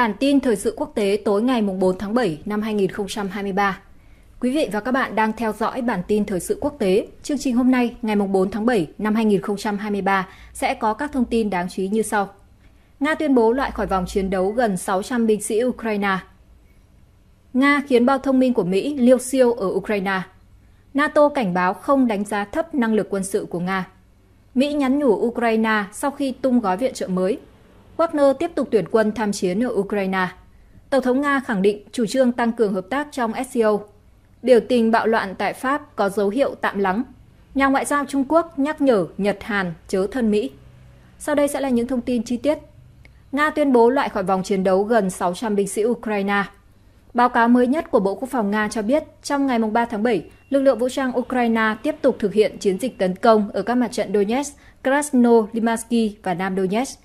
Bản tin thời sự quốc tế tối ngày 4 tháng 7 năm 2023. Quý vị và các bạn đang theo dõi bản tin thời sự quốc tế. Chương trình hôm nay, ngày 4 tháng 7 năm 2023 sẽ có các thông tin đáng chú ý như sau. Nga tuyên bố loại khỏi vòng chiến đấu gần 600 binh sĩ Ukraine. Nga khiến bao thông minh của Mỹ liêu siêu ở Ukraine. NATO cảnh báo không đánh giá thấp năng lực quân sự của Nga. Mỹ nhắn nhủ Ukraine sau khi tung gói viện trợ mới – Wagner tiếp tục tuyển quân tham chiến ở Ukraine. Tổng thống Nga khẳng định chủ trương tăng cường hợp tác trong SCO. Biểu tình bạo loạn tại Pháp có dấu hiệu tạm lắng. Nhà ngoại giao Trung Quốc nhắc nhở Nhật Hàn chớ thân Mỹ. Sau đây sẽ là những thông tin chi tiết. Nga tuyên bố loại khỏi vòng chiến đấu gần 600 binh sĩ Ukraine. Báo cáo mới nhất của Bộ Quốc phòng Nga cho biết, trong ngày 3 tháng 7, lực lượng vũ trang Ukraine tiếp tục thực hiện chiến dịch tấn công ở các mặt trận Donetsk, Krasno Limansky và Nam Donetsk.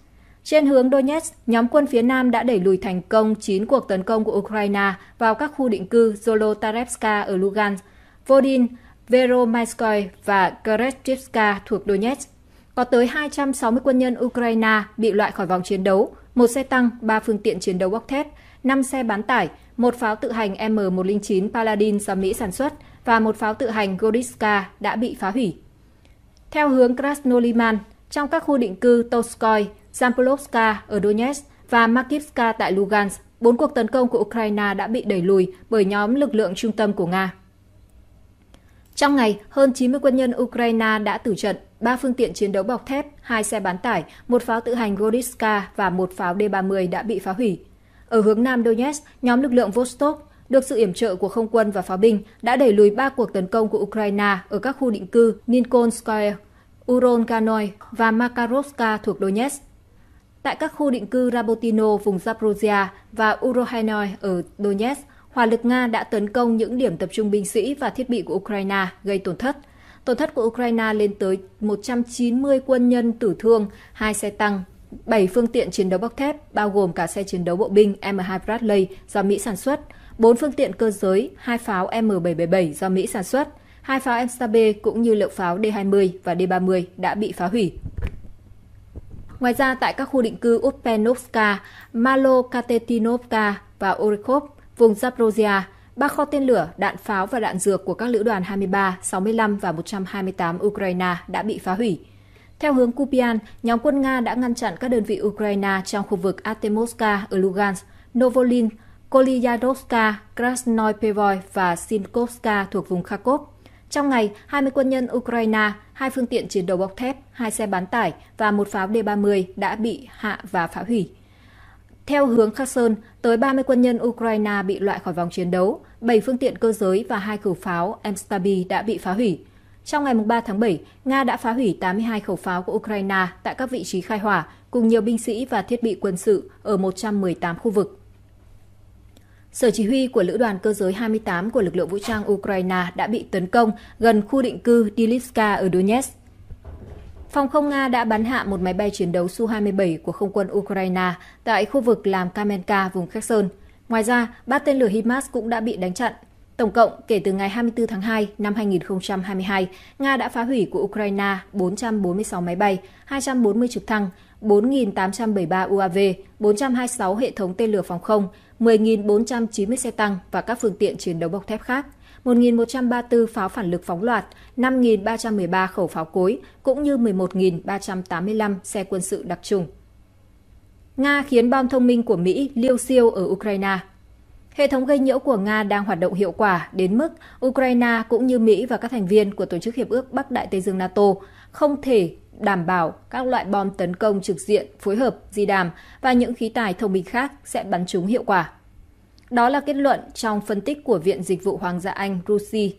Trên hướng Donetsk, nhóm quân phía Nam đã đẩy lùi thành công 9 cuộc tấn công của Ukraine vào các khu định cư Zolotarevska ở Lugansk, Vodin, Veromayskoy và Krestchivska thuộc Donetsk. Có tới 260 quân nhân Ukraine bị loại khỏi vòng chiến đấu, một xe tăng, 3 phương tiện chiến đấu bọc thép, 5 xe bán tải, một pháo tự hành M109 Paladin do Mỹ sản xuất và một pháo tự hành Goriska đã bị phá hủy. Theo hướng Krasnoliman, trong các khu định cư Toskoy, Zampolovska ở Donetsk và Makivka tại Lugansk, bốn cuộc tấn công của Ukraine đã bị đẩy lùi bởi nhóm lực lượng trung tâm của Nga. Trong ngày, hơn 90 quân nhân Ukraine đã tử trận, 3 phương tiện chiến đấu bọc thép, 2 xe bán tải, một pháo tự hành Goriska và một pháo D-30 đã bị phá hủy. Ở hướng nam Donetsk, nhóm lực lượng Vostok, được sự yểm trợ của không quân và pháo binh, đã đẩy lùi 3 cuộc tấn công của Ukraine ở các khu định cư Ninkonskoye, Uronkanoi và Makarovska thuộc Donetsk. Tại các khu định cư Rabotino vùng Zaporizhia và Urohanoi ở Donetsk, hỏa lực Nga đã tấn công những điểm tập trung binh sĩ và thiết bị của Ukraine gây tổn thất. Tổn thất của Ukraine lên tới 190 quân nhân tử thương, 2 xe tăng, 7 phương tiện chiến đấu bọc thép, bao gồm cả xe chiến đấu bộ binh M2 Bradley do Mỹ sản xuất, 4 phương tiện cơ giới, 2 pháo M777 do Mỹ sản xuất, 2 pháo MSAB cũng như lượng pháo D-20 và D-30 đã bị phá hủy. Ngoài ra, tại các khu định cư Upenovska, Malokatetinovka và Orykhov, vùng Zaporozhia, ba kho tên lửa, đạn pháo và đạn dược của các lữ đoàn 23, 65 và 128 Ukraine đã bị phá hủy. Theo hướng Kupian, nhóm quân Nga đã ngăn chặn các đơn vị Ukraine trong khu vực Artemovka ở Lugansk, Novolin, Kolyadovka, Krasnoy và Sinkovska thuộc vùng Kharkov. Trong ngày, 20 quân nhân Ukraine, hai phương tiện chiến đấu bọc thép, hai xe bán tải và một pháo D-30 đã bị hạ và phá hủy. Theo hướng Kherson, tới 30 quân nhân Ukraine bị loại khỏi vòng chiến đấu, 7 phương tiện cơ giới và hai khẩu pháo Mstabi đã bị phá hủy. Trong ngày 3 tháng 7, Nga đã phá hủy 82 khẩu pháo của Ukraine tại các vị trí khai hỏa, cùng nhiều binh sĩ và thiết bị quân sự ở 118 khu vực. Sở chỉ huy của Lữ đoàn Cơ giới 28 của lực lượng vũ trang Ukraine đã bị tấn công gần khu định cư Dilitska ở Donetsk. Phòng không Nga đã bắn hạ một máy bay chiến đấu Su-27 của không quân Ukraine tại khu vực làm Kamenka, vùng Kherson. Ngoài ra, ba tên lửa HIMARS cũng đã bị đánh chặn. Tổng cộng, kể từ ngày 24 tháng 2 năm 2022, Nga đã phá hủy của Ukraine 446 máy bay, 240 trực thăng, 4.873 UAV, 426 hệ thống tên lửa phòng không, 10.490 xe tăng và các phương tiện chiến đấu bọc thép khác, 1.134 pháo phản lực phóng loạt, 5.313 khẩu pháo cối, cũng như 11.385 xe quân sự đặc trùng. Nga khiến bom thông minh của Mỹ liêu siêu ở Ukraine Hệ thống gây nhiễu của Nga đang hoạt động hiệu quả đến mức Ukraine cũng như Mỹ và các thành viên của Tổ chức Hiệp ước Bắc Đại Tây Dương NATO không thể đảm bảo các loại bom tấn công trực diện, phối hợp, di đàm và những khí tài thông minh khác sẽ bắn chúng hiệu quả. Đó là kết luận trong phân tích của Viện Dịch vụ Hoàng gia Anh Rusi.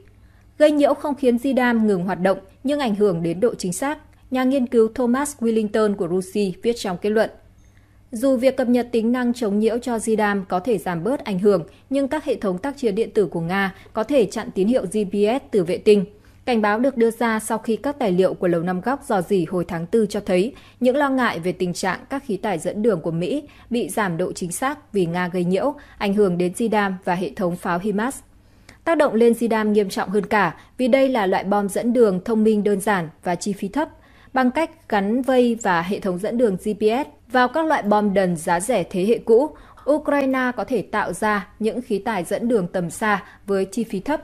Gây nhiễu không khiến di đam ngừng hoạt động nhưng ảnh hưởng đến độ chính xác, nhà nghiên cứu Thomas Willington của Rusi viết trong kết luận. Dù việc cập nhật tính năng chống nhiễu cho Zidam có thể giảm bớt ảnh hưởng, nhưng các hệ thống tác chiến điện tử của Nga có thể chặn tín hiệu GPS từ vệ tinh, Cảnh báo được đưa ra sau khi các tài liệu của Lầu Năm Góc dò dỉ hồi tháng 4 cho thấy những lo ngại về tình trạng các khí tải dẫn đường của Mỹ bị giảm độ chính xác vì Nga gây nhiễu, ảnh hưởng đến Zidam và hệ thống pháo HIMARS. Tác động lên Zidam nghiêm trọng hơn cả vì đây là loại bom dẫn đường thông minh đơn giản và chi phí thấp, bằng cách gắn vây và hệ thống dẫn đường GPS vào các loại bom đần giá rẻ thế hệ cũ, Ukraine có thể tạo ra những khí tài dẫn đường tầm xa với chi phí thấp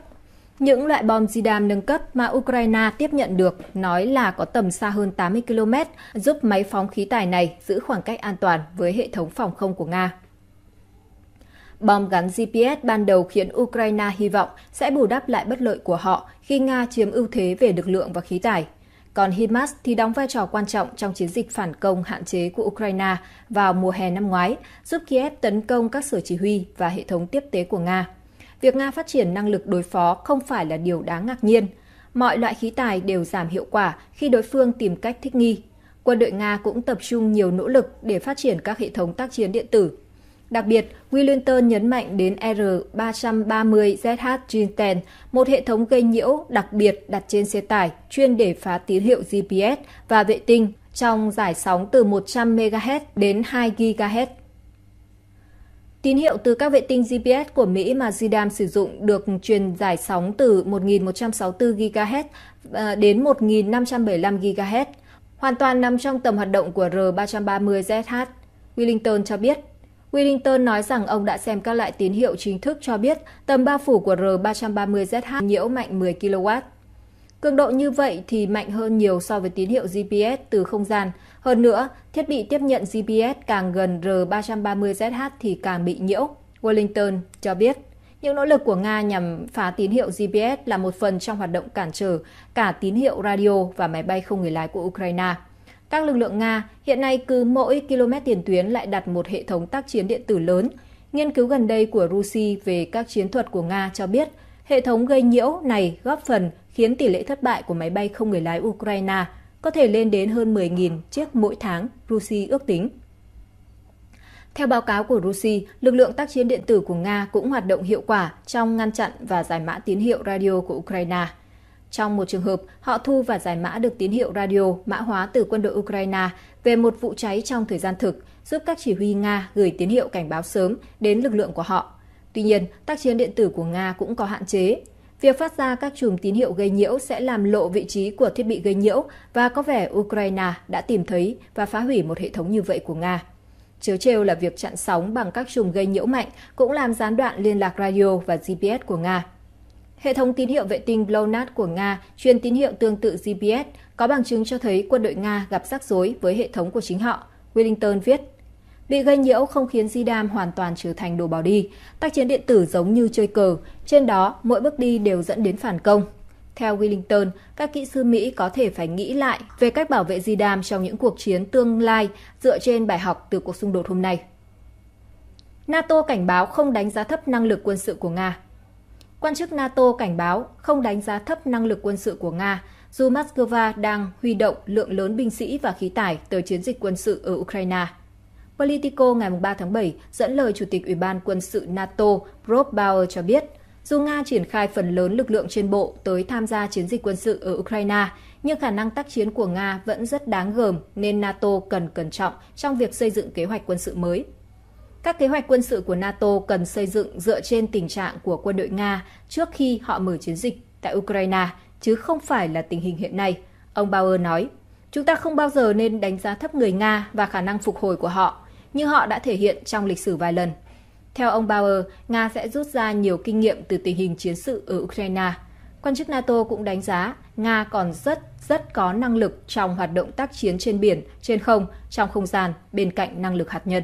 những loại bom di đàm nâng cấp mà Ukraine tiếp nhận được nói là có tầm xa hơn 80 km, giúp máy phóng khí tài này giữ khoảng cách an toàn với hệ thống phòng không của Nga. Bom gắn GPS ban đầu khiến Ukraine hy vọng sẽ bù đắp lại bất lợi của họ khi Nga chiếm ưu thế về lực lượng và khí tài. Còn HIMARS thì đóng vai trò quan trọng trong chiến dịch phản công hạn chế của Ukraine vào mùa hè năm ngoái, giúp Kiev tấn công các sở chỉ huy và hệ thống tiếp tế của Nga việc Nga phát triển năng lực đối phó không phải là điều đáng ngạc nhiên. Mọi loại khí tài đều giảm hiệu quả khi đối phương tìm cách thích nghi. Quân đội Nga cũng tập trung nhiều nỗ lực để phát triển các hệ thống tác chiến điện tử. Đặc biệt, Willington nhấn mạnh đến R-330ZH Jinten, e một hệ thống gây nhiễu đặc biệt đặt trên xe tải chuyên để phá tín hiệu GPS và vệ tinh trong giải sóng từ 100 MHz đến 2 GHz. Tín hiệu từ các vệ tinh GPS của Mỹ mà Zidam sử dụng được truyền giải sóng từ 1 1164 GHz đến 1.575 GHz, hoàn toàn nằm trong tầm hoạt động của R330ZH. Willington cho biết, Willington nói rằng ông đã xem các loại tín hiệu chính thức cho biết tầm bao phủ của R330ZH nhiễu mạnh 10 kW. Cường độ như vậy thì mạnh hơn nhiều so với tín hiệu GPS từ không gian. Hơn nữa, thiết bị tiếp nhận GPS càng gần R330ZH thì càng bị nhiễu, Wellington cho biết. Những nỗ lực của Nga nhằm phá tín hiệu GPS là một phần trong hoạt động cản trở cả tín hiệu radio và máy bay không người lái của Ukraine. Các lực lượng Nga hiện nay cứ mỗi km tiền tuyến lại đặt một hệ thống tác chiến điện tử lớn. Nghiên cứu gần đây của Rusi về các chiến thuật của Nga cho biết hệ thống gây nhiễu này góp phần khiến tỷ lệ thất bại của máy bay không người lái Ukraine có thể lên đến hơn 10.000 chiếc mỗi tháng, Rusi ước tính. Theo báo cáo của Rusi, lực lượng tác chiến điện tử của Nga cũng hoạt động hiệu quả trong ngăn chặn và giải mã tín hiệu radio của Ukraine. Trong một trường hợp, họ thu và giải mã được tín hiệu radio mã hóa từ quân đội Ukraine về một vụ cháy trong thời gian thực, giúp các chỉ huy Nga gửi tín hiệu cảnh báo sớm đến lực lượng của họ. Tuy nhiên, tác chiến điện tử của Nga cũng có hạn chế Việc phát ra các chùm tín hiệu gây nhiễu sẽ làm lộ vị trí của thiết bị gây nhiễu và có vẻ Ukraine đã tìm thấy và phá hủy một hệ thống như vậy của Nga. Chớ trêu là việc chặn sóng bằng các chùm gây nhiễu mạnh cũng làm gián đoạn liên lạc radio và GPS của Nga. Hệ thống tín hiệu vệ tinh GLONASS của Nga truyền tín hiệu tương tự GPS, có bằng chứng cho thấy quân đội Nga gặp rắc rối với hệ thống của chính họ, Wellington viết. Bị gây nhiễu không khiến Zidane hoàn toàn trở thành đồ bỏ đi. Tác chiến điện tử giống như chơi cờ, trên đó mỗi bước đi đều dẫn đến phản công. Theo Willington, các kỹ sư Mỹ có thể phải nghĩ lại về cách bảo vệ Zidane trong những cuộc chiến tương lai dựa trên bài học từ cuộc xung đột hôm nay. NATO cảnh báo không đánh giá thấp năng lực quân sự của Nga. Quan chức NATO cảnh báo không đánh giá thấp năng lực quân sự của Nga, dù Moscow đang huy động lượng lớn binh sĩ và khí tải tới chiến dịch quân sự ở Ukraine. Politico ngày 3 tháng 7 dẫn lời Chủ tịch Ủy ban quân sự NATO Rob Bauer cho biết, dù Nga triển khai phần lớn lực lượng trên bộ tới tham gia chiến dịch quân sự ở Ukraine, nhưng khả năng tác chiến của Nga vẫn rất đáng gờm nên NATO cần cẩn trọng trong việc xây dựng kế hoạch quân sự mới. Các kế hoạch quân sự của NATO cần xây dựng dựa trên tình trạng của quân đội Nga trước khi họ mở chiến dịch tại Ukraine, chứ không phải là tình hình hiện nay, ông Bauer nói. Chúng ta không bao giờ nên đánh giá thấp người Nga và khả năng phục hồi của họ, như họ đã thể hiện trong lịch sử vài lần. Theo ông Bauer, Nga sẽ rút ra nhiều kinh nghiệm từ tình hình chiến sự ở Ukraine. Quan chức NATO cũng đánh giá Nga còn rất rất có năng lực trong hoạt động tác chiến trên biển, trên không, trong không gian bên cạnh năng lực hạt nhân.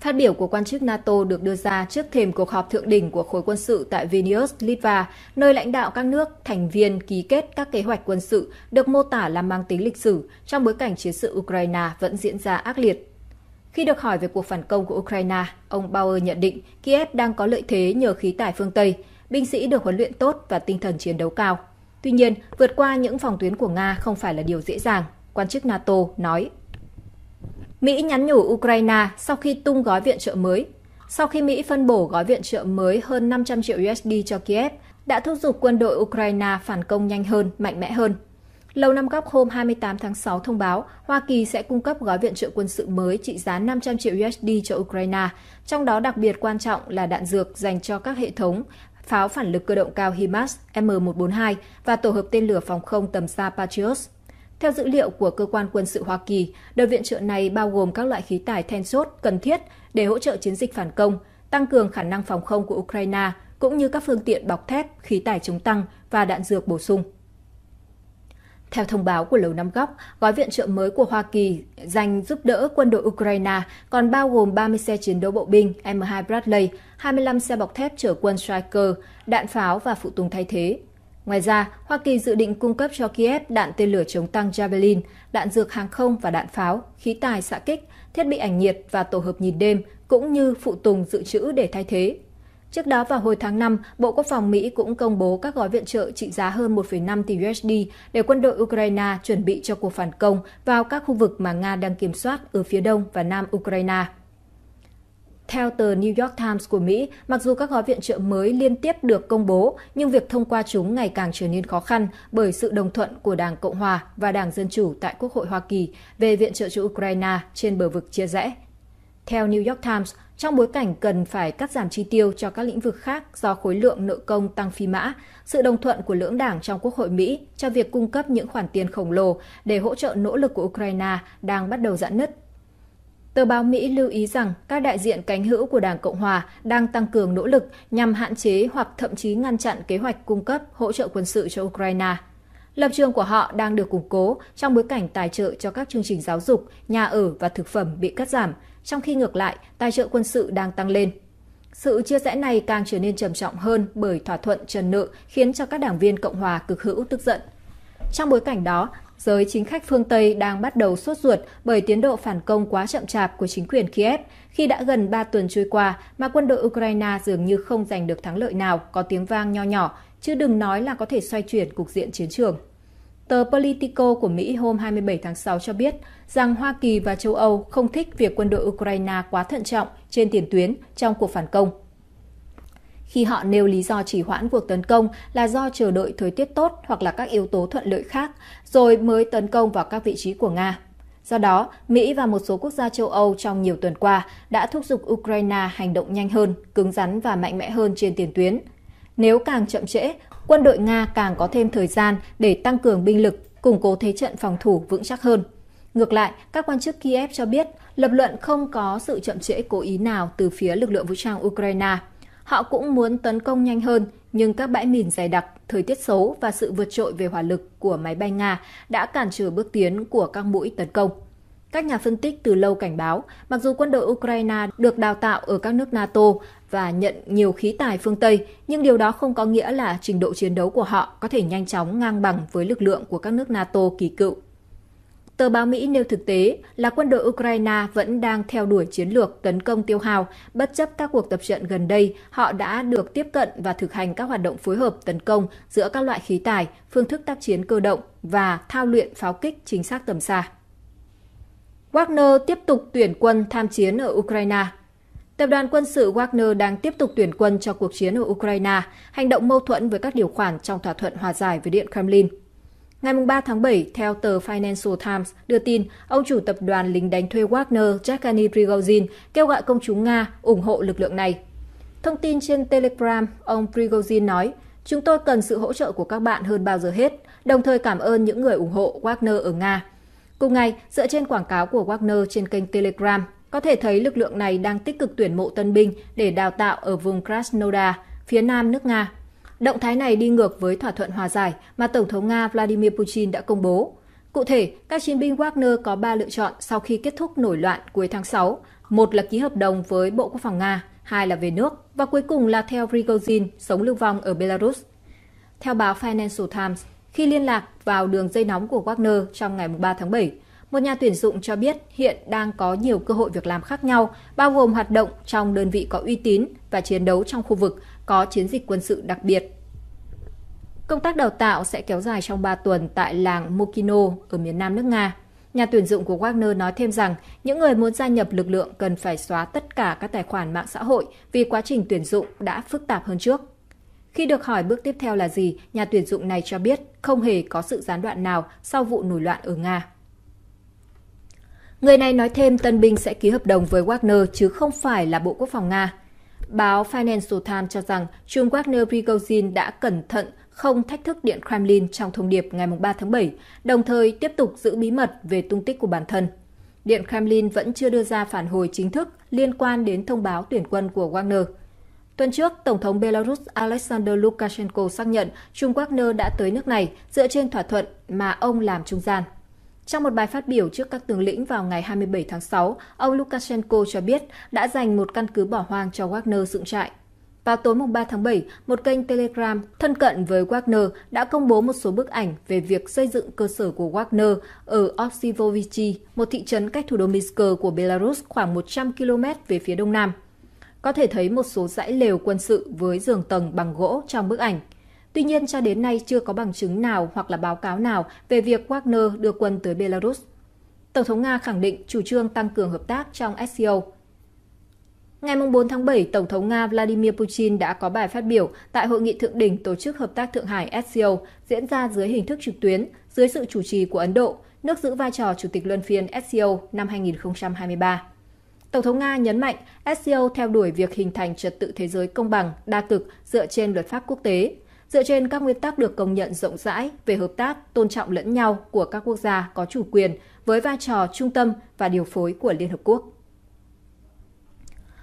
Phát biểu của quan chức NATO được đưa ra trước thềm cuộc họp thượng đỉnh của khối quân sự tại Vilnius, Litva, nơi lãnh đạo các nước thành viên ký kết các kế hoạch quân sự được mô tả là mang tính lịch sử trong bối cảnh chiến sự Ukraine vẫn diễn ra ác liệt. Khi được hỏi về cuộc phản công của Ukraine, ông Bauer nhận định Kiev đang có lợi thế nhờ khí tài phương Tây, binh sĩ được huấn luyện tốt và tinh thần chiến đấu cao. Tuy nhiên, vượt qua những phòng tuyến của Nga không phải là điều dễ dàng, quan chức NATO nói Mỹ nhắn nhủ Ukraine sau khi tung gói viện trợ mới. Sau khi Mỹ phân bổ gói viện trợ mới hơn 500 triệu USD cho Kiev, đã thúc giục quân đội Ukraine phản công nhanh hơn, mạnh mẽ hơn. Lầu Năm Góc hôm 28 tháng 6 thông báo Hoa Kỳ sẽ cung cấp gói viện trợ quân sự mới trị giá 500 triệu USD cho Ukraine, trong đó đặc biệt quan trọng là đạn dược dành cho các hệ thống pháo phản lực cơ động cao HIMARS M142 và tổ hợp tên lửa phòng không tầm xa Patriot. Theo dữ liệu của cơ quan quân sự Hoa Kỳ, đợt viện trợ này bao gồm các loại khí tài then chốt cần thiết để hỗ trợ chiến dịch phản công, tăng cường khả năng phòng không của Ukraine, cũng như các phương tiện bọc thép, khí tài chống tăng và đạn dược bổ sung. Theo thông báo của Lầu Năm Góc, gói viện trợ mới của Hoa Kỳ dành giúp đỡ quân đội Ukraine còn bao gồm 30 xe chiến đấu bộ binh M2 Bradley, 25 xe bọc thép chở quân Striker, đạn pháo và phụ tùng thay thế, Ngoài ra, Hoa Kỳ dự định cung cấp cho Kiev đạn tên lửa chống tăng Javelin, đạn dược hàng không và đạn pháo, khí tài xạ kích, thiết bị ảnh nhiệt và tổ hợp nhìn đêm, cũng như phụ tùng dự trữ để thay thế. Trước đó vào hồi tháng 5, Bộ Quốc phòng Mỹ cũng công bố các gói viện trợ trị giá hơn 1,5 tỷ USD để quân đội Ukraine chuẩn bị cho cuộc phản công vào các khu vực mà Nga đang kiểm soát ở phía đông và nam Ukraine. Theo tờ New York Times của Mỹ, mặc dù các gói viện trợ mới liên tiếp được công bố, nhưng việc thông qua chúng ngày càng trở nên khó khăn bởi sự đồng thuận của Đảng Cộng hòa và Đảng Dân chủ tại Quốc hội Hoa Kỳ về viện trợ cho Ukraine trên bờ vực chia rẽ. Theo New York Times, trong bối cảnh cần phải cắt giảm chi tiêu cho các lĩnh vực khác do khối lượng nợ công tăng phi mã, sự đồng thuận của lưỡng đảng trong Quốc hội Mỹ cho việc cung cấp những khoản tiền khổng lồ để hỗ trợ nỗ lực của Ukraine đang bắt đầu giãn nứt Tờ báo Mỹ lưu ý rằng các đại diện cánh hữu của Đảng Cộng Hòa đang tăng cường nỗ lực nhằm hạn chế hoặc thậm chí ngăn chặn kế hoạch cung cấp hỗ trợ quân sự cho Ukraine. Lập trường của họ đang được củng cố trong bối cảnh tài trợ cho các chương trình giáo dục, nhà ở và thực phẩm bị cắt giảm, trong khi ngược lại, tài trợ quân sự đang tăng lên. Sự chia rẽ này càng trở nên trầm trọng hơn bởi thỏa thuận trần nợ khiến cho các đảng viên Cộng hòa cực hữu tức giận. Trong bối cảnh đó, giới chính khách phương Tây đang bắt đầu sốt ruột bởi tiến độ phản công quá chậm chạp của chính quyền Kiev khi đã gần 3 tuần trôi qua mà quân đội Ukraine dường như không giành được thắng lợi nào có tiếng vang nho nhỏ, chứ đừng nói là có thể xoay chuyển cục diện chiến trường. Tờ Politico của Mỹ hôm 27 tháng 6 cho biết rằng Hoa Kỳ và châu Âu không thích việc quân đội Ukraine quá thận trọng trên tiền tuyến trong cuộc phản công khi họ nêu lý do chỉ hoãn cuộc tấn công là do chờ đợi thời tiết tốt hoặc là các yếu tố thuận lợi khác, rồi mới tấn công vào các vị trí của Nga. Do đó, Mỹ và một số quốc gia châu Âu trong nhiều tuần qua đã thúc giục Ukraine hành động nhanh hơn, cứng rắn và mạnh mẽ hơn trên tiền tuyến. Nếu càng chậm trễ, quân đội Nga càng có thêm thời gian để tăng cường binh lực, củng cố thế trận phòng thủ vững chắc hơn. Ngược lại, các quan chức Kiev cho biết lập luận không có sự chậm trễ cố ý nào từ phía lực lượng vũ trang Ukraine – Họ cũng muốn tấn công nhanh hơn, nhưng các bãi mìn dày đặc, thời tiết xấu và sự vượt trội về hỏa lực của máy bay Nga đã cản trở bước tiến của các mũi tấn công. Các nhà phân tích từ lâu cảnh báo, mặc dù quân đội Ukraine được đào tạo ở các nước NATO và nhận nhiều khí tài phương Tây, nhưng điều đó không có nghĩa là trình độ chiến đấu của họ có thể nhanh chóng ngang bằng với lực lượng của các nước NATO kỳ cựu Tờ báo Mỹ nêu thực tế là quân đội Ukraine vẫn đang theo đuổi chiến lược tấn công tiêu hào, bất chấp các cuộc tập trận gần đây, họ đã được tiếp cận và thực hành các hoạt động phối hợp tấn công giữa các loại khí tài, phương thức tác chiến cơ động và thao luyện pháo kích chính xác tầm xa. Wagner tiếp tục tuyển quân tham chiến ở Ukraine Tập đoàn quân sự Wagner đang tiếp tục tuyển quân cho cuộc chiến ở Ukraine, hành động mâu thuẫn với các điều khoản trong thỏa thuận hòa giải với Điện Kremlin. Ngày 3 tháng 7, theo tờ Financial Times đưa tin, ông chủ tập đoàn lính đánh thuê Wagner Yevgeny Prigozhin kêu gọi công chúng Nga ủng hộ lực lượng này. Thông tin trên Telegram, ông Prigozhin nói, Chúng tôi cần sự hỗ trợ của các bạn hơn bao giờ hết, đồng thời cảm ơn những người ủng hộ Wagner ở Nga. Cùng ngày, dựa trên quảng cáo của Wagner trên kênh Telegram, có thể thấy lực lượng này đang tích cực tuyển mộ tân binh để đào tạo ở vùng Krasnodar, phía nam nước Nga. Động thái này đi ngược với thỏa thuận hòa giải mà Tổng thống Nga Vladimir Putin đã công bố. Cụ thể, các chiến binh Wagner có 3 lựa chọn sau khi kết thúc nổi loạn cuối tháng 6. Một là ký hợp đồng với Bộ Quốc phòng Nga, hai là về nước, và cuối cùng là theo Prigozhin, sống lưu vong ở Belarus. Theo báo Financial Times, khi liên lạc vào đường dây nóng của Wagner trong ngày 3 tháng 7, một nhà tuyển dụng cho biết hiện đang có nhiều cơ hội việc làm khác nhau, bao gồm hoạt động trong đơn vị có uy tín và chiến đấu trong khu vực có chiến dịch quân sự đặc biệt. Công tác đào tạo sẽ kéo dài trong 3 tuần tại làng Mokino ở miền nam nước Nga. Nhà tuyển dụng của Wagner nói thêm rằng những người muốn gia nhập lực lượng cần phải xóa tất cả các tài khoản mạng xã hội vì quá trình tuyển dụng đã phức tạp hơn trước. Khi được hỏi bước tiếp theo là gì, nhà tuyển dụng này cho biết không hề có sự gián đoạn nào sau vụ nổi loạn ở Nga. Người này nói thêm tân binh sẽ ký hợp đồng với Wagner chứ không phải là Bộ Quốc phòng Nga. Báo Financial Times cho rằng Trung Wagner Prigozhin đã cẩn thận không thách thức Điện Kremlin trong thông điệp ngày 3 tháng 7, đồng thời tiếp tục giữ bí mật về tung tích của bản thân. Điện Kremlin vẫn chưa đưa ra phản hồi chính thức liên quan đến thông báo tuyển quân của Wagner. Tuần trước, Tổng thống Belarus Alexander Lukashenko xác nhận Trung Wagner đã tới nước này dựa trên thỏa thuận mà ông làm trung gian. Trong một bài phát biểu trước các tướng lĩnh vào ngày 27 tháng 6, ông Lukashenko cho biết đã dành một căn cứ bỏ hoang cho Wagner dựng trại. Vào tối 3 tháng 7, một kênh Telegram thân cận với Wagner đã công bố một số bức ảnh về việc xây dựng cơ sở của Wagner ở Oksivovichi, một thị trấn cách thủ đô Minsk của Belarus khoảng 100 km về phía đông nam. Có thể thấy một số dãy lều quân sự với giường tầng bằng gỗ trong bức ảnh – Tuy nhiên, cho đến nay chưa có bằng chứng nào hoặc là báo cáo nào về việc Wagner đưa quân tới Belarus. Tổng thống Nga khẳng định chủ trương tăng cường hợp tác trong SCO. Ngày 4 tháng 7, Tổng thống Nga Vladimir Putin đã có bài phát biểu tại Hội nghị Thượng đỉnh Tổ chức Hợp tác Thượng Hải SCO diễn ra dưới hình thức trực tuyến, dưới sự chủ trì của Ấn Độ, nước giữ vai trò Chủ tịch Luân phiên SCO năm 2023. Tổng thống Nga nhấn mạnh SCO theo đuổi việc hình thành trật tự thế giới công bằng, đa cực dựa trên luật pháp quốc tế, dựa trên các nguyên tắc được công nhận rộng rãi về hợp tác, tôn trọng lẫn nhau của các quốc gia có chủ quyền với vai trò trung tâm và điều phối của Liên Hợp Quốc.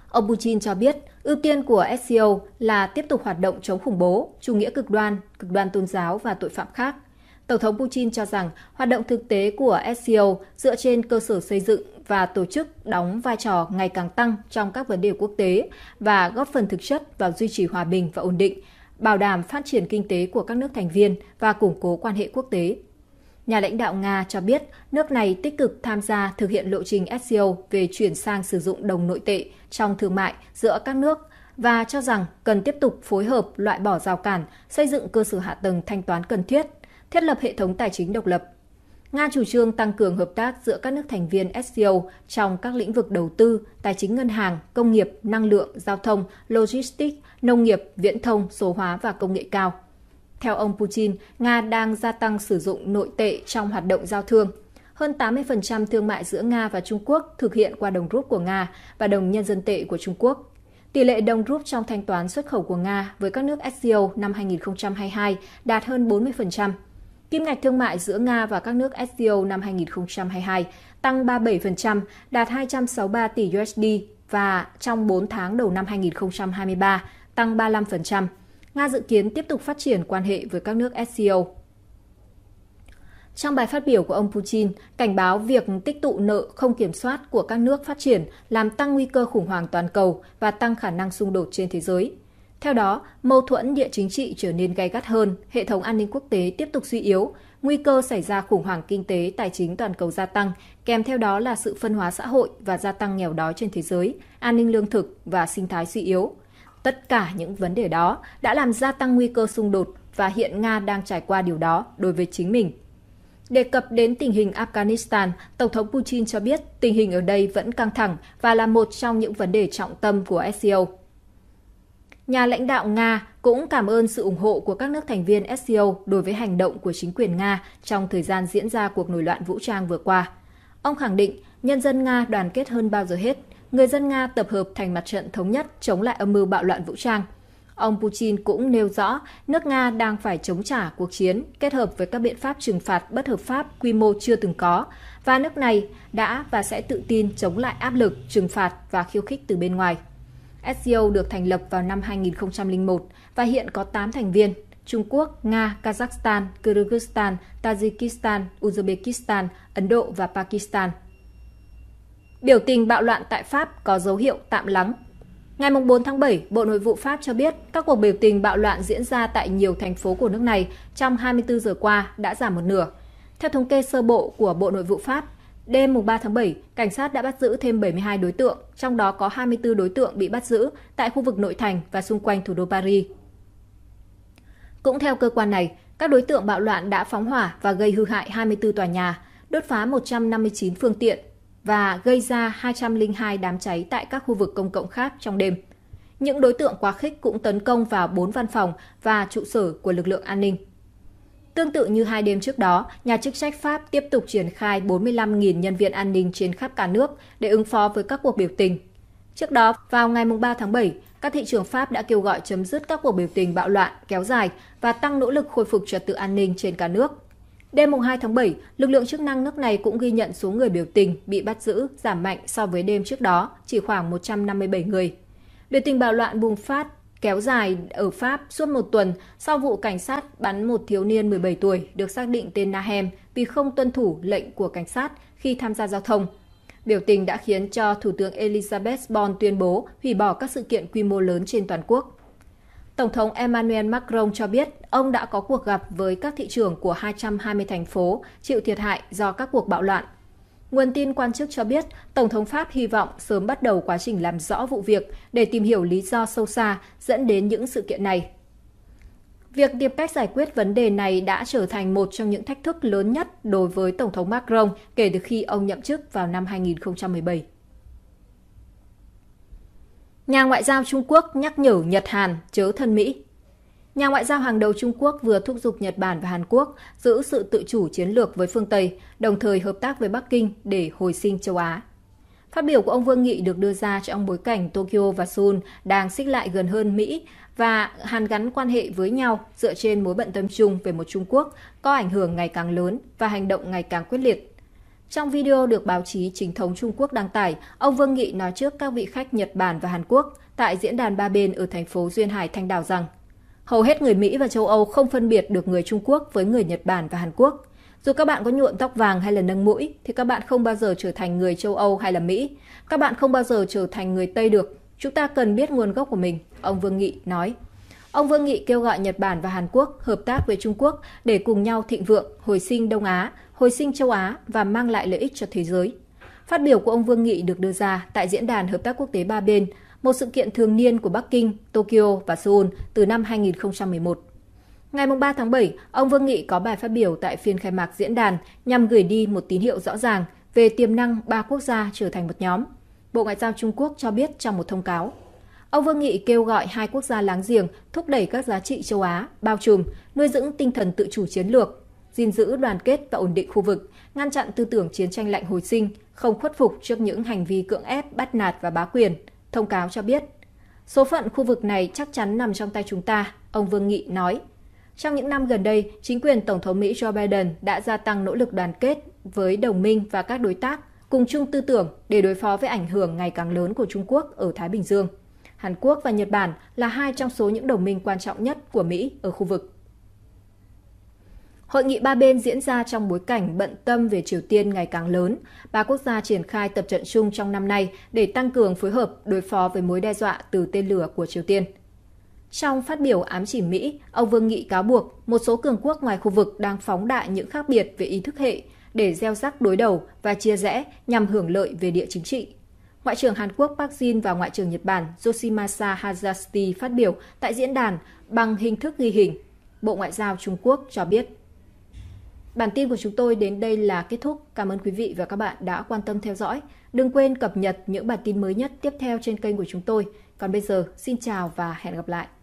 Ông Putin cho biết, ưu tiên của SCO là tiếp tục hoạt động chống khủng bố, chủ nghĩa cực đoan, cực đoan tôn giáo và tội phạm khác. Tổng thống Putin cho rằng hoạt động thực tế của SCO dựa trên cơ sở xây dựng và tổ chức đóng vai trò ngày càng tăng trong các vấn đề quốc tế và góp phần thực chất vào duy trì hòa bình và ổn định, bảo đảm phát triển kinh tế của các nước thành viên và củng cố quan hệ quốc tế. Nhà lãnh đạo Nga cho biết nước này tích cực tham gia thực hiện lộ trình SCO về chuyển sang sử dụng đồng nội tệ trong thương mại giữa các nước và cho rằng cần tiếp tục phối hợp loại bỏ rào cản, xây dựng cơ sở hạ tầng thanh toán cần thiết, thiết lập hệ thống tài chính độc lập Nga chủ trương tăng cường hợp tác giữa các nước thành viên SCO trong các lĩnh vực đầu tư, tài chính ngân hàng, công nghiệp, năng lượng, giao thông, logistics, nông nghiệp, viễn thông, số hóa và công nghệ cao. Theo ông Putin, Nga đang gia tăng sử dụng nội tệ trong hoạt động giao thương. Hơn 80% thương mại giữa Nga và Trung Quốc thực hiện qua đồng rút của Nga và đồng nhân dân tệ của Trung Quốc. Tỷ lệ đồng rút trong thanh toán xuất khẩu của Nga với các nước SCO năm 2022 đạt hơn 40%. Kim ngạch thương mại giữa Nga và các nước SCO năm 2022 tăng 37%, đạt 263 tỷ USD và trong 4 tháng đầu năm 2023 tăng 35%. Nga dự kiến tiếp tục phát triển quan hệ với các nước SCO. Trong bài phát biểu của ông Putin, cảnh báo việc tích tụ nợ không kiểm soát của các nước phát triển làm tăng nguy cơ khủng hoảng toàn cầu và tăng khả năng xung đột trên thế giới. Theo đó, mâu thuẫn địa chính trị trở nên gay gắt hơn, hệ thống an ninh quốc tế tiếp tục suy yếu, nguy cơ xảy ra khủng hoảng kinh tế tài chính toàn cầu gia tăng, kèm theo đó là sự phân hóa xã hội và gia tăng nghèo đói trên thế giới, an ninh lương thực và sinh thái suy yếu. Tất cả những vấn đề đó đã làm gia tăng nguy cơ xung đột và hiện Nga đang trải qua điều đó đối với chính mình. Đề cập đến tình hình Afghanistan, Tổng thống Putin cho biết tình hình ở đây vẫn căng thẳng và là một trong những vấn đề trọng tâm của SCO. E Nhà lãnh đạo Nga cũng cảm ơn sự ủng hộ của các nước thành viên SCO đối với hành động của chính quyền Nga trong thời gian diễn ra cuộc nổi loạn vũ trang vừa qua. Ông khẳng định nhân dân Nga đoàn kết hơn bao giờ hết, người dân Nga tập hợp thành mặt trận thống nhất chống lại âm mưu bạo loạn vũ trang. Ông Putin cũng nêu rõ nước Nga đang phải chống trả cuộc chiến kết hợp với các biện pháp trừng phạt bất hợp pháp quy mô chưa từng có và nước này đã và sẽ tự tin chống lại áp lực, trừng phạt và khiêu khích từ bên ngoài. SCO được thành lập vào năm 2001 và hiện có 8 thành viên Trung Quốc, Nga, Kazakhstan, Kyrgyzstan, Tajikistan, Uzbekistan, Ấn Độ và Pakistan. Biểu tình bạo loạn tại Pháp có dấu hiệu tạm lắng. Ngày 4 tháng 7, Bộ Nội vụ Pháp cho biết các cuộc biểu tình bạo loạn diễn ra tại nhiều thành phố của nước này trong 24 giờ qua đã giảm một nửa. Theo thống kê sơ bộ của Bộ Nội vụ Pháp, Đêm 3 tháng 7, cảnh sát đã bắt giữ thêm 72 đối tượng, trong đó có 24 đối tượng bị bắt giữ tại khu vực nội thành và xung quanh thủ đô Paris. Cũng theo cơ quan này, các đối tượng bạo loạn đã phóng hỏa và gây hư hại 24 tòa nhà, đốt phá 159 phương tiện và gây ra 202 đám cháy tại các khu vực công cộng khác trong đêm. Những đối tượng quá khích cũng tấn công vào 4 văn phòng và trụ sở của lực lượng an ninh. Tương tự như hai đêm trước đó, nhà chức trách Pháp tiếp tục triển khai 45.000 nhân viên an ninh trên khắp cả nước để ứng phó với các cuộc biểu tình. Trước đó, vào ngày 3 tháng 7, các thị trưởng Pháp đã kêu gọi chấm dứt các cuộc biểu tình bạo loạn kéo dài và tăng nỗ lực khôi phục trật tự an ninh trên cả nước. Đêm 2 tháng 7, lực lượng chức năng nước này cũng ghi nhận số người biểu tình bị bắt giữ giảm mạnh so với đêm trước đó, chỉ khoảng 157 người. Biểu tình bạo loạn bùng phát kéo dài ở Pháp suốt một tuần sau vụ cảnh sát bắn một thiếu niên 17 tuổi được xác định tên Nahem vì không tuân thủ lệnh của cảnh sát khi tham gia giao thông. Biểu tình đã khiến cho Thủ tướng Elizabeth Bon tuyên bố hủy bỏ các sự kiện quy mô lớn trên toàn quốc. Tổng thống Emmanuel Macron cho biết ông đã có cuộc gặp với các thị trưởng của 220 thành phố chịu thiệt hại do các cuộc bạo loạn Nguồn tin quan chức cho biết, Tổng thống Pháp hy vọng sớm bắt đầu quá trình làm rõ vụ việc để tìm hiểu lý do sâu xa dẫn đến những sự kiện này. Việc tìm cách giải quyết vấn đề này đã trở thành một trong những thách thức lớn nhất đối với Tổng thống Macron kể từ khi ông nhậm chức vào năm 2017. Nhà ngoại giao Trung Quốc nhắc nhở Nhật Hàn chớ thân Mỹ Nhà ngoại giao hàng đầu Trung Quốc vừa thúc giục Nhật Bản và Hàn Quốc giữ sự tự chủ chiến lược với phương Tây, đồng thời hợp tác với Bắc Kinh để hồi sinh châu Á. Phát biểu của ông Vương Nghị được đưa ra trong bối cảnh Tokyo và Seoul đang xích lại gần hơn Mỹ và hàn gắn quan hệ với nhau dựa trên mối bận tâm chung về một Trung Quốc có ảnh hưởng ngày càng lớn và hành động ngày càng quyết liệt. Trong video được báo chí chính thống Trung Quốc đăng tải, ông Vương Nghị nói trước các vị khách Nhật Bản và Hàn Quốc tại diễn đàn ba bên ở thành phố Duyên Hải Thanh Đảo rằng – Hầu hết người Mỹ và châu Âu không phân biệt được người Trung Quốc với người Nhật Bản và Hàn Quốc. Dù các bạn có nhuộm tóc vàng hay là nâng mũi, thì các bạn không bao giờ trở thành người châu Âu hay là Mỹ. Các bạn không bao giờ trở thành người Tây được. Chúng ta cần biết nguồn gốc của mình, ông Vương Nghị nói. Ông Vương Nghị kêu gọi Nhật Bản và Hàn Quốc hợp tác với Trung Quốc để cùng nhau thịnh vượng, hồi sinh Đông Á, hồi sinh châu Á và mang lại lợi ích cho thế giới. Phát biểu của ông Vương Nghị được đưa ra tại Diễn đàn Hợp tác Quốc tế Ba Bên một sự kiện thường niên của Bắc Kinh, Tokyo và Seoul từ năm 2011. Ngày 3 tháng 7, ông Vương Nghị có bài phát biểu tại phiên khai mạc diễn đàn nhằm gửi đi một tín hiệu rõ ràng về tiềm năng ba quốc gia trở thành một nhóm. Bộ Ngoại giao Trung Quốc cho biết trong một thông cáo. Ông Vương Nghị kêu gọi hai quốc gia láng giềng thúc đẩy các giá trị châu Á, bao trùm, nuôi dưỡng tinh thần tự chủ chiến lược, gìn giữ đoàn kết và ổn định khu vực, ngăn chặn tư tưởng chiến tranh lạnh hồi sinh, không khuất phục trước những hành vi cưỡng ép, bắt nạt và bá quyền – Thông cáo cho biết, số phận khu vực này chắc chắn nằm trong tay chúng ta, ông Vương Nghị nói. Trong những năm gần đây, chính quyền Tổng thống Mỹ Joe Biden đã gia tăng nỗ lực đoàn kết với đồng minh và các đối tác cùng chung tư tưởng để đối phó với ảnh hưởng ngày càng lớn của Trung Quốc ở Thái Bình Dương. Hàn Quốc và Nhật Bản là hai trong số những đồng minh quan trọng nhất của Mỹ ở khu vực. Hội nghị ba bên diễn ra trong bối cảnh bận tâm về Triều Tiên ngày càng lớn. Ba quốc gia triển khai tập trận chung trong năm nay để tăng cường phối hợp đối phó với mối đe dọa từ tên lửa của Triều Tiên. Trong phát biểu ám chỉ Mỹ, ông Vương Nghị cáo buộc một số cường quốc ngoài khu vực đang phóng đại những khác biệt về ý thức hệ để gieo rắc đối đầu và chia rẽ nhằm hưởng lợi về địa chính trị. Ngoại trưởng Hàn Quốc Park Jin và Ngoại trưởng Nhật Bản Yoshimasa Hayashi phát biểu tại diễn đàn bằng hình thức ghi hình. Bộ Ngoại giao Trung Quốc cho biết Bản tin của chúng tôi đến đây là kết thúc. Cảm ơn quý vị và các bạn đã quan tâm theo dõi. Đừng quên cập nhật những bản tin mới nhất tiếp theo trên kênh của chúng tôi. Còn bây giờ, xin chào và hẹn gặp lại.